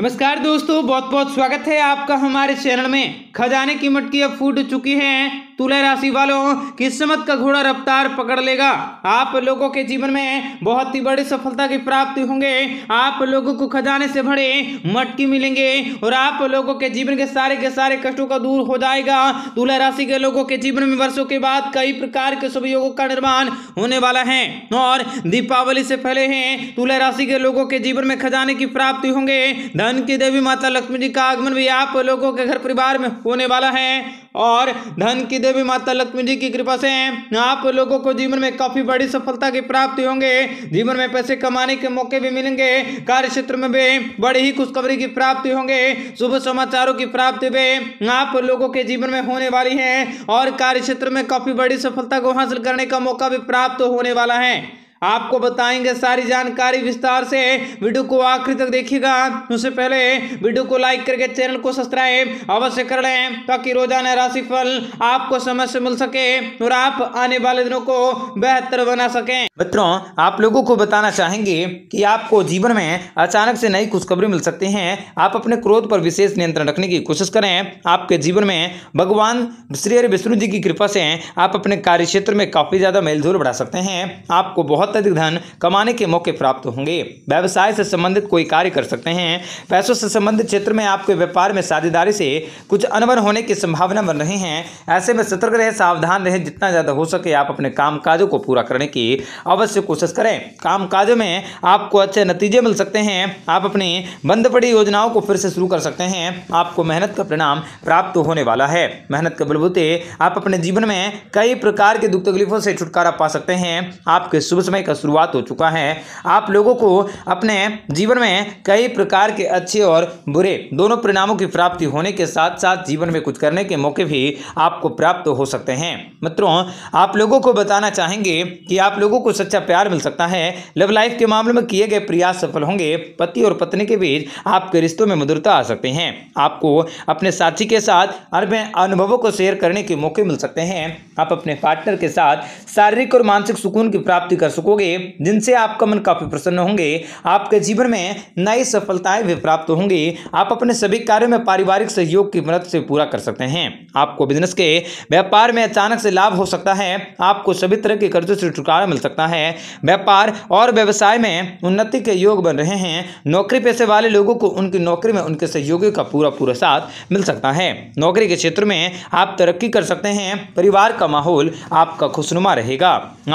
नमस्कार दोस्तों बहुत बहुत स्वागत है आपका हमारे चैनल में खजाने की मटकी अब फूट चुकी है तुला राशि वालों किस्मत का घोड़ा रफ्तार पकड़ लेगा आप लोगों के जीवन में बहुत ही बड़ी सफलता की प्राप्ति होंगे आप लोगों को खजाने से भरे मटकी मिलेंगे और आप लोगों के जीवन के सारे के सारे कष्टों का दूर हो जाएगा तुला राशि के लोगों के जीवन में वर्षों के बाद कई प्रकार के शुभ योगों का निर्माण होने वाला है और दीपावली से पहले है तुला राशि के लोगों के जीवन में खजाने की प्राप्ति होंगे धन धन की देवी माता लक्ष्मी जी का आगमन भी आप लोगों के घर परिवार में होने वाला है और धन की देवी माता लक्ष्मी जी की कृपा से आप लोगों को जीवन में काफी बड़ी सफलता की प्राप्ति होंगे जीवन में पैसे कमाने के मौके भी मिलेंगे कार्य क्षेत्र में भी बड़ी ही खुशखबरी की प्राप्ति होंगे शुभ समाचारों की प्राप्ति भी आप लोगों के जीवन में होने वाली है और कार्य क्षेत्र में काफी बड़ी सफलता को हासिल करने का मौका भी प्राप्त होने वाला है आपको बताएंगे सारी जानकारी विस्तार से वीडियो को आखिर तक देखिएगा उससे पहले वीडियो को लाइक करके चैनल को सब्सक्राइब अवश्य कर लें ताकि रोजाना राशि फल आपको समय से मिल सके और आप आने वाले दिनों को बेहतर बना सकें मित्रों आप लोगों को बताना चाहेंगे कि आपको जीवन में अचानक से नई खुशखबरी मिल सकती है आप अपने क्रोध पर विशेष नियंत्रण रखने की कोशिश करें आपके जीवन में भगवान श्री हरि विष्णु जी की कृपा से आप अपने कार्य क्षेत्र में काफी ज्यादा मेलझोल बढ़ा सकते हैं आपको बहुत अत्यधिक धन कमाने के मौके प्राप्त होंगे व्यवसाय से संबंधित कोई कार्य कर सकते हैं पैसों से संबंधित क्षेत्र में आपके व्यापार में साझेदारी से कुछ अनबन होने की संभावना बन रही हैं ऐसे में सतर्क रहे सावधान रहे जितना ज़्यादा हो सके आप अपने कामकाजों को पूरा करने की अवश्य कोशिश करें कामकाजों में आपको अच्छे नतीजे मिल सकते हैं आप अपनी बंद पड़ी योजनाओं को फिर से शुरू कर सकते हैं आपको मेहनत का परिणाम प्राप्त होने वाला है मेहनत के बलबूते आप अपने जीवन में कई प्रकार के दुख तकलीफों से छुटकारा पा सकते हैं आपके शुभ समय समय का शुरुआत हो चुका है आप लोगों को अपने जीवन में कई प्रकार के अच्छे और बुरे दोनों परिणामों की प्राप्ति होने के साथ साथ जीवन में कुछ करने के मौके भी आपको प्राप्त हो सकते हैं मित्रों आप लोगों को बताना चाहेंगे कि आप लोगों को सच्चा प्यार मिल सकता है लव लाइफ के मामले में किए गए प्रयास सफल होंगे पति और पत्नी के बीच आपके रिश्तों में मधुरता आ सकते हैं आपको अपने साथी के साथ अपने अनुभवों को शेयर करने के मौके मिल सकते हैं आप अपने पार्टनर के साथ शारीरिक और मानसिक सुकून की प्राप्ति कर सको सीखोगे जिनसे आपका मन काफ़ी प्रसन्न होंगे आपके जीवन में नई सफलताएं भी प्राप्त होंगी आप अपने सभी कार्यों में पारिवारिक सहयोग की मदद से पूरा कर सकते हैं आपको बिजनेस के व्यापार में अचानक से लाभ हो सकता है आपको सभी तरह के कर्जों से छुटकारा मिल सकता है व्यापार और व्यवसाय में उन्नति के योग बन रहे हैं नौकरी पैसे वाले लोगों को उनकी नौकरी में उनके सहयोगी का पूरा पूरा साथ मिल सकता है नौकरी के क्षेत्र में आप तरक्की कर सकते हैं परिवार का माहौल आपका खुशनुमा रहेगा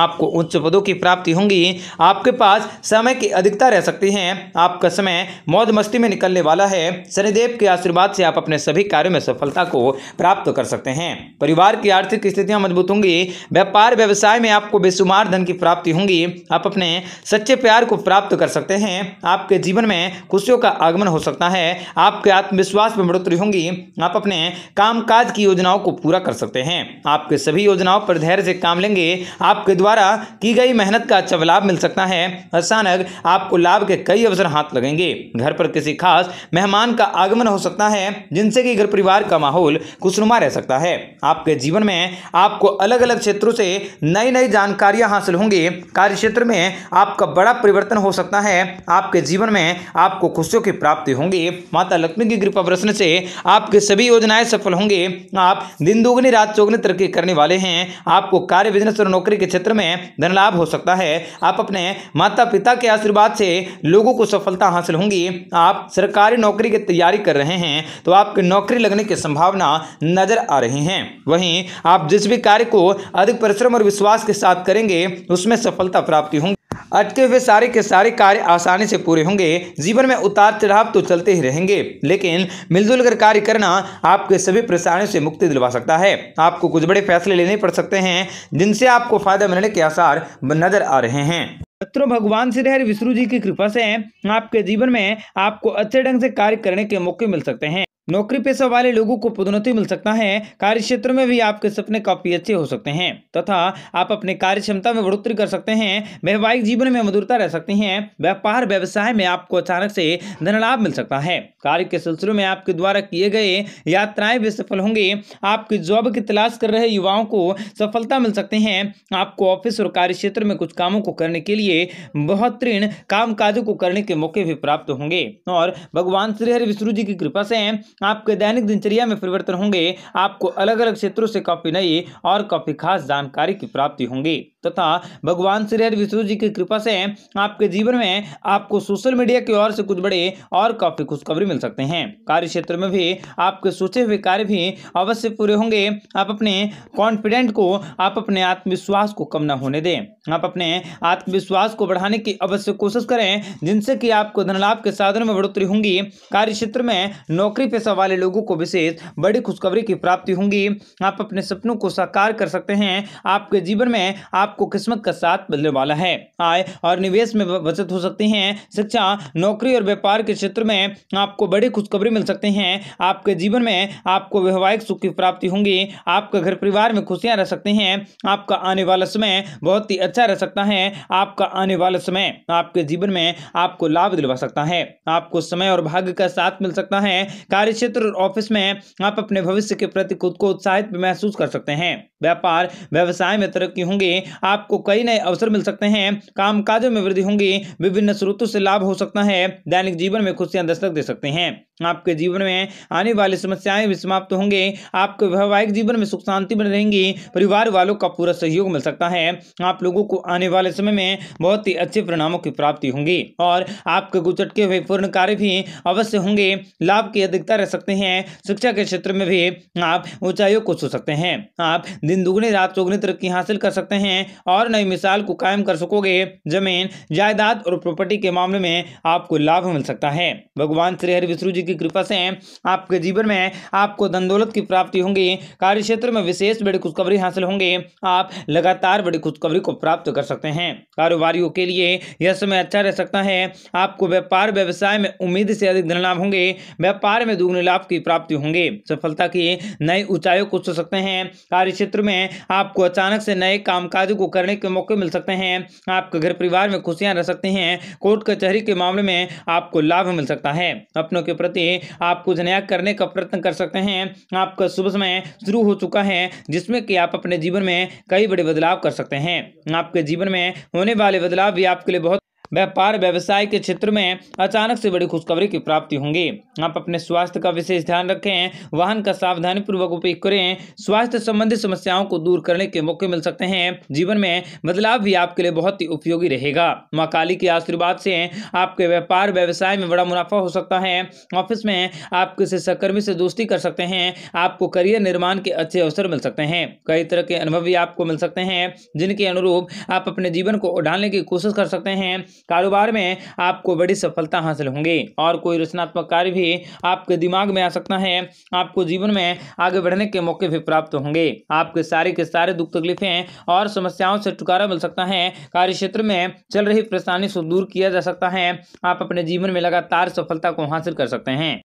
आपको उच्च पदों की प्राप्ति प्राप्ति होंगी आपके पास समय की अधिकता रह सकती है आपका समय मौज मस्ती में निकलने वाला है शनिदेव के आशीर्वाद से आप अपने सभी कार्यों में सफलता को प्राप्त कर सकते हैं परिवार की आर्थिक स्थितियां मजबूत होंगी व्यापार व्यवसाय में आपको बेसुमार धन की प्राप्ति होंगी आप अपने सच्चे प्यार को प्राप्त कर सकते हैं आपके जीवन में खुशियों का आगमन हो सकता है आपके आत्मविश्वास में बढ़ोतरी होंगी आप अपने कामकाज की योजनाओं को पूरा कर सकते हैं आपके सभी योजनाओं पर धैर्य से काम लेंगे आपके द्वारा की गई मेहनत का का अच्छा लाभ मिल सकता है अचानक आपको लाभ के कई अवसर हाथ लगेंगे घर पर किसी खास मेहमान का आगमन हो सकता है जिनसे कि घर परिवार का माहौल खुशनुमा रह सकता है आपके जीवन में आपको अलग अलग क्षेत्रों से नई नई जानकारियां हासिल होंगी कार्य क्षेत्र में आपका बड़ा परिवर्तन हो सकता है आपके जीवन में आपको खुशियों की प्राप्ति होंगी माता लक्ष्मी की कृपा प्रश्न से आपकी सभी योजनाएं सफल होंगे आप दिन दोगुनी रात चौगनी तरक्की करने वाले हैं आपको कार्य बिजनेस और नौकरी के क्षेत्र में धन लाभ हो सकता है होता है आप अपने माता पिता के आशीर्वाद से लोगों को सफलता हासिल होंगी आप सरकारी नौकरी की तैयारी कर रहे हैं तो आपकी नौकरी लगने की संभावना नजर आ रही है वहीं आप जिस भी कार्य को अधिक परिश्रम और विश्वास के साथ करेंगे उसमें सफलता प्राप्ति होंगी अटके हुए सारे के सारे कार्य आसानी से पूरे होंगे जीवन में उतार चढ़ाव तो चलते ही रहेंगे लेकिन मिलजुल कर कार्य करना आपके सभी परेशानियों से मुक्ति दिलवा सकता है आपको कुछ बड़े फैसले लेने पड़ सकते हैं जिनसे आपको फायदा मिलने के आसार नजर आ रहे हैं मित्रों भगवान श्री हरि विष्णु जी की कृपा से आपके जीवन में आपको अच्छे ढंग से कार्य करने के मौके मिल सकते हैं नौकरी पेशा वाले लोगों को पदोन्नति मिल सकता है कार्य क्षेत्र में भी आपके सपने काफी अच्छे हो सकते हैं तथा आप अपने कार्य क्षमता में बढ़ोतरी कर सकते हैं वैवाहिक जीवन में मधुरता रह सकती है व्यापार व्यवसाय में आपको अचानक से धन लाभ मिल सकता है कार्य के सिलसिले में आपके द्वारा किए गए यात्राएं भी सफल होंगे आपकी जॉब की तलाश कर रहे युवाओं को सफलता मिल सकते हैं आपको ऑफिस और कार्य क्षेत्र में कुछ कामों को करने के लिए बेहतरीन काम काजों को करने के मौके भी प्राप्त होंगे और भगवान श्रीहरि विष्णु जी की कृपा से आपके दैनिक दिनचर्या में परिवर्तन होंगे आपको अलग अलग क्षेत्रों से काफ़ी नई और काफ़ी खास जानकारी की प्राप्ति होंगी तथा भगवान श्री हरि विष्णु जी की कृपा से आपके जीवन में आपको सोशल मीडिया की ओर से कुछ बड़े और काफ़ी खुशखबरी मिल सकते हैं कार्य क्षेत्र में भी आपके सोचे हुए कार्य भी अवश्य पूरे होंगे आप अपने कॉन्फिडेंट को आप अपने आत्मविश्वास को कम न होने दें आप अपने आत्मविश्वास को बढ़ाने की अवश्य कोशिश करें जिनसे कि आपको धनलाभ के साधन में बढ़ोतरी होंगी कार्य क्षेत्र में नौकरी पे पैसा वाले लोगों को विशेष बड़ी खुशखबरी की प्राप्ति होंगी आप अपने सपनों को साकार कर सकते हैं आपके जीवन में आपको किस्मत का साथ मिलने वाला है आय और निवेश में बचत हो सकती है शिक्षा नौकरी और व्यापार के क्षेत्र में आपको बड़ी खुशखबरी मिल सकते हैं आपके जीवन में आपको वैवाहिक सुख की प्राप्ति होंगी आपका घर परिवार में खुशियां रह सकते हैं आपका आने वाला समय बहुत ही अच्छा रह सकता है आपका आने वाला समय आपके जीवन में आपको लाभ दिलवा सकता है आपको समय और भाग्य का साथ मिल सकता है कार्य कार्यक्षेत्र ऑफिस में आप अपने भविष्य के प्रति खुद को उत्साहित महसूस कर सकते हैं व्यापार व्यवसाय में तरक्की होंगी आपको कई नए अवसर मिल सकते हैं काजों में वृद्धि होंगी विभिन्न स्रोतों से लाभ हो सकता है दैनिक जीवन में खुशियां दस्तक दे सकते हैं आपके जीवन में आने वाली समस्याएं भी समाप्त होंगे आपके वैवाहिक जीवन में सुख शांति बनी रहेंगी परिवार वालों का पूरा सहयोग मिल सकता है आप लोगों को आने वाले समय में बहुत ही अच्छे परिणामों की प्राप्ति होंगी और आपके गुचटके हुए पूर्ण कार्य भी अवश्य होंगे लाभ की अधिकता रह सकते हैं शिक्षा के क्षेत्र में भी आप ऊंचाइयों को छू सकते हैं आप दिन दुगने रात चौगनी तरक्की हासिल कर सकते हैं और नई मिसाल को कायम कर सकोगे जमीन जायदाद और प्रॉपर्टी के मामले में आपको लाभ मिल सकता है भगवान श्री हरि विष्णु जी जी की कृपा से आपके जीवन में आपको धन दौलत की प्राप्ति होंगी कार्य क्षेत्र में विशेष बड़ी खुशखबरी हासिल होंगे आप लगातार बड़ी खुशखबरी को प्राप्त कर सकते हैं कारोबारियों के लिए यह समय अच्छा रह सकता है आपको व्यापार व्यवसाय में उम्मीद से अधिक धन लाभ होंगे व्यापार में दुग्ने लाभ की प्राप्ति होंगे सफलता की नई ऊंचाइयों को छू सकते हैं कार्य क्षेत्र में आपको अचानक से नए कामकाजों को करने के मौके मिल सकते हैं आपके घर परिवार में खुशियां रह सकती हैं कोर्ट कचहरी के मामले में आपको लाभ मिल सकता है अपनों के प्रति चलते आप कुछ नया करने का प्रयत्न कर सकते हैं आपका शुभ समय शुरू हो चुका है जिसमें कि आप अपने जीवन में कई बड़े बदलाव कर सकते हैं आपके जीवन में होने वाले बदलाव भी आपके लिए बहुत व्यापार व्यवसाय के क्षेत्र में अचानक से बड़ी खुशखबरी की प्राप्ति होंगी आप अपने स्वास्थ्य का विशेष ध्यान रखें वाहन का सावधानी पूर्वक उपयोग करें स्वास्थ्य संबंधी समस्याओं को दूर करने के मौके मिल सकते हैं जीवन में बदलाव भी आपके लिए बहुत ही उपयोगी रहेगा माँ काली के आशीर्वाद से आपके व्यापार व्यवसाय में बड़ा मुनाफा हो सकता है ऑफिस में आप किसी सहकर्मी से दोस्ती कर सकते हैं आपको करियर निर्माण के अच्छे अवसर मिल सकते हैं कई तरह के अनुभव भी आपको मिल सकते हैं जिनके अनुरूप आप अपने जीवन को उड़ाने की कोशिश कर सकते हैं कारोबार में आपको बड़ी सफलता हासिल होंगी और कोई रचनात्मक कार्य भी आपके दिमाग में आ सकता है आपको जीवन में आगे बढ़ने के मौके भी प्राप्त होंगे आपके सारे के सारे दुख तकलीफें और समस्याओं से छुटकारा मिल सकता है कार्य क्षेत्र में चल रही परेशानी से दूर किया जा सकता है आप अपने जीवन में लगातार सफलता को हासिल कर सकते हैं